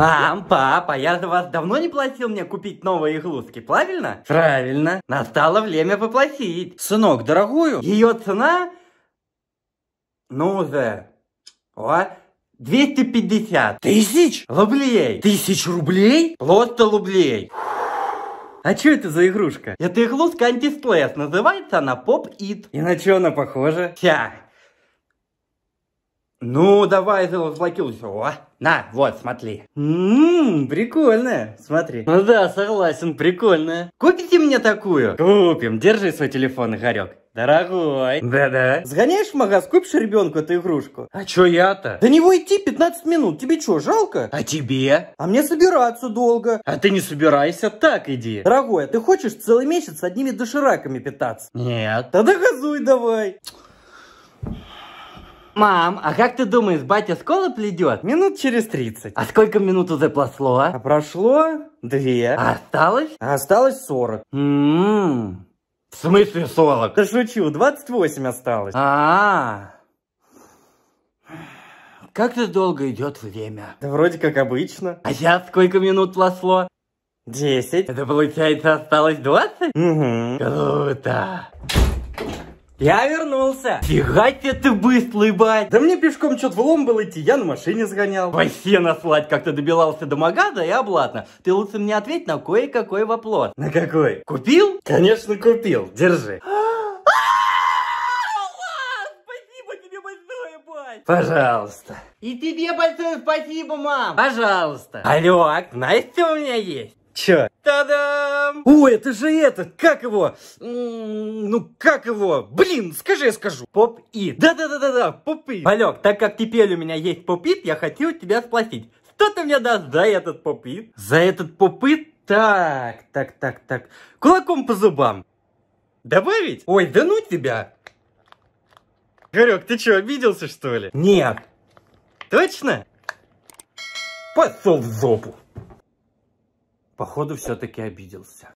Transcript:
Мам, папа, я за вас давно не платил мне купить новые игрушки, правильно? Правильно. Настало время воплотить. Сынок, дорогую, ее цена... Ну же. О, 250 тысяч рублей. Тысяч рублей? Просто рублей. А что это за игрушка? Это игрушка антисплэс, Называется она Pop It. И на что она похожа? Тя, ну, давай, разблокируйся. О, на, вот, смотри. Ммм, прикольная. Смотри. Ну да, согласен, прикольная. Купите мне такую? Купим. Держи свой телефон, Игорек. Дорогой. Да-да. Сгоняешь в магаз, купишь ребенку эту игрушку. А чё я-то? До него идти 15 минут. Тебе чё, жалко? А тебе? А мне собираться долго. А ты не собирайся, так иди. Дорогой, а ты хочешь целый месяц одними дошираками питаться? Нет. Тогда газуй давай. Мам, а как ты думаешь, батя скоро придет? Минут через 30. А сколько минут уже прошло? А прошло две. А осталось? А осталось 40. Ммм. В смысле 40? Да шучу, 28 осталось. А, -а, а Как же долго идет время? Да вроде как обычно. А сейчас сколько минут прошло? 10. Это получается осталось 20? Угу. Круто. Я вернулся. Фига тебе ты быстрый, бать. Да мне пешком что-то в лом было идти, я на машине сгонял. Вообще наслать, как ты добивался до Магада, и обладно. Ты лучше мне ответь на кое-какой вопрос. На какой? Купил? Конечно купил, держи. А, Пожалуйста. И тебе большое спасибо, мам. Пожалуйста. Алло, а знаешь, у меня есть? Че? Та-дам! О, это же этот, как его? ну, как его? Блин, скажи, я скажу. Поп-ит. Да-да-да-да-да, поп-ит. Валек, так как теперь у меня есть поп-ит, я хотел тебя спросить. Что ты мне даст за этот поп-ит? За этот поп-ит? Так, так, так, так. Кулаком по зубам. Добавить? Ой, да ну тебя. Горек, ты что, обиделся что ли? Нет. Точно? Пошел в жопу. Походу, все-таки обиделся.